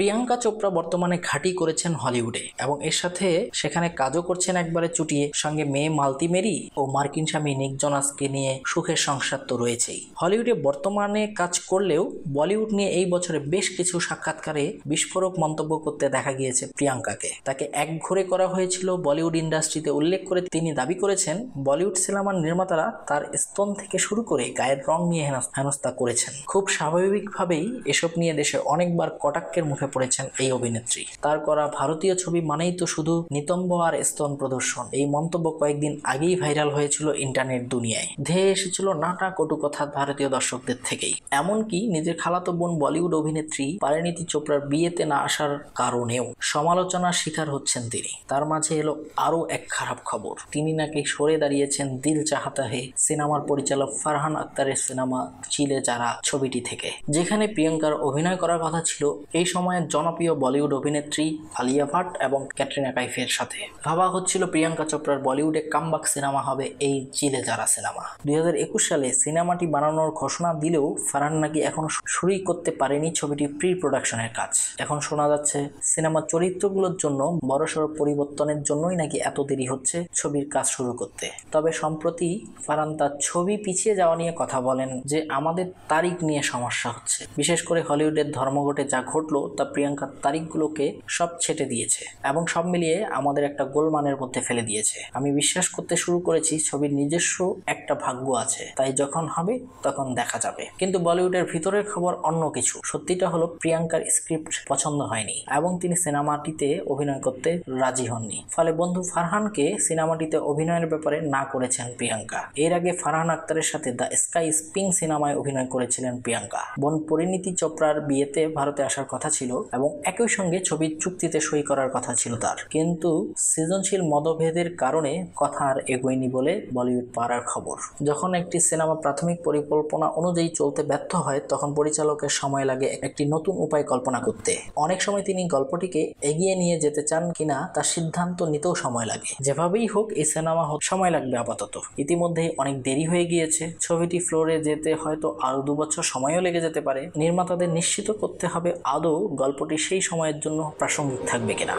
প্রিয়াঙ্কা চোপড়া বর্তমানে ঘাঁটি করেছেন হলিউডে এবং এর সাথে সেখানে কাজও করছেন একবারে চুটিয়ে সঙ্গে মেয়ে মালতি মেরি ও মার্কিন স্বামী নিক জোনাসকে নিয়ে সুখের সংসার তো রয়েছেই হলিউডে বর্তমানে কাজ করলেও বলিউড নিয়ে এই বছরে বেশ কিছু সাক্ষাৎকারে বিস্ফোরক মন্তব্য করতে দেখা গিয়েছে প্রিয়াঙ্কাকে তাকে এক ঘরে করা হয়েছিল বলিউড ইন্ডাস্ট্রিতে উল্লেখ করে তিনি দাবি করেছেন বলিউড সিনেমার নির্মাতারা তার স্তন থেকে শুরু করে গায়ের রং নিয়ে হেনস্থা করেছেন খুব স্বাভাবিকভাবেই এসব নিয়ে দেশে অনেকবার কটাক্কের মুখে পড়েছেন এই অভিনেত্রী তার করা ভারতীয় ছবি মানেই তো শুধু নিতম্ব আর স্তন প্রদর্শন এই মন্তব্য কয়েকদিন আগেই ভাইরাল হয়েছিল ইন্টারনেট দুনিয়ায় ধেয়ে এসেছিল নাটা কটু কথা ভারতীয় দর্শকদের থেকেই এমনকি নিজের খালাতো বোন বলিউড অভিনেত্রী পারিণীতি চোপড়ার বিয়েতে না আসার কারণেও সমালোচনার শিকার হচ্ছেন তিনি তার মাঝে এলো আরও এক খারাপ খবর তিনি নাকি সরে দাঁড়িয়েছেন দিল চাহাতা হে সিনেমার পরিচালক ফারহান আক্তারের সিনেমা চিলে যারা ছবিটি থেকে যেখানে প্রিয়ঙ্কার অভিনয় করার কথা ছিল এই সময় সময়ের জনপ্রিয় বলিউড অভিনেত্রী আলিয়া ভাট এবং ক্যাটরিনা কাইফের সাথে ভাবা হচ্ছিল প্রিয়াঙ্কা চোপড়ার বলিউডে কামবাক সিনেমা হবে এই চিলে যারা সিনেমা দুই সালে সিনেমাটি বানানোর ঘোষণা দিলেও ফারহান নাকি এখনো শুরুই করতে পারেনি ছবিটি প্রি প্রোডাকশনের কাজ এখন শোনা যাচ্ছে সিনেমার চরিত্রগুলোর জন্য বড়সড় পরিবর্তনের জন্যই নাকি এত দেরি হচ্ছে ছবির কাজ শুরু করতে তবে সম্প্রতি ফারহান তার ছবি পিছিয়ে যাওয়া নিয়ে কথা বলেন যে আমাদের তারিখ নিয়ে সমস্যা হচ্ছে বিশেষ করে হলিউডের ধর্মঘটে যা ঘটলো তা প্রিয়াঙ্কার তারিখগুলোকে সব ছেটে দিয়েছে এবং সব মিলিয়ে আমাদের একটা গোলমানের মধ্যে ফেলে দিয়েছে আমি বিশ্বাস করতে শুরু করেছি ছবির নিজস্ব একটা ভাগ্য আছে তাই যখন হবে তখন দেখা যাবে কিন্তু বলিউডের ভিতরের খবর অন্য কিছু সত্যিটা হলো প্রিয়াঙ্কার স্ক্রিপ্ট পছন্দ হয়নি এবং তিনি সিনেমাটিতে অভিনয় করতে রাজি হননি ফলে বন্ধু ফারহানকে সিনেমাটিতে অভিনয়ের ব্যাপারে না করেছেন প্রিয়াঙ্কা এর আগে ফারহান আক্তারের সাথে দ্য স্কাই স্পিং সিনেমায় অভিনয় করেছিলেন প্রিয়াঙ্কা বোন পরিণীতি চোপড়ার বিয়েতে ভারতে আসার কথা ছিল ছিল এবং একই সঙ্গে ছবির চুক্তিতে সই করার কথা ছিল তার কিন্তু সৃজনশীল মতভেদের কারণে কথা আর এগোয়নি বলে বলিউড পাড়ার খবর যখন একটি সিনেমা প্রাথমিক পরিকল্পনা অনুযায়ী চলতে ব্যর্থ হয় তখন পরিচালকের সময় লাগে একটি নতুন উপায় কল্পনা করতে অনেক সময় তিনি গল্পটিকে এগিয়ে নিয়ে যেতে চান কিনা তার সিদ্ধান্ত নিতেও সময় লাগে যেভাবেই হোক এই সিনেমা সময় লাগবে আপাতত ইতিমধ্যে অনেক দেরি হয়ে গিয়েছে ছবিটি ফ্লোরে যেতে হয়তো আরও দু বছর সময়ও লেগে যেতে পারে নির্মাতাদের নিশ্চিত করতে হবে আদৌ গল্পটি সেই সময়ের জন্য প্রাসঙ্গিক থাকবে কিনা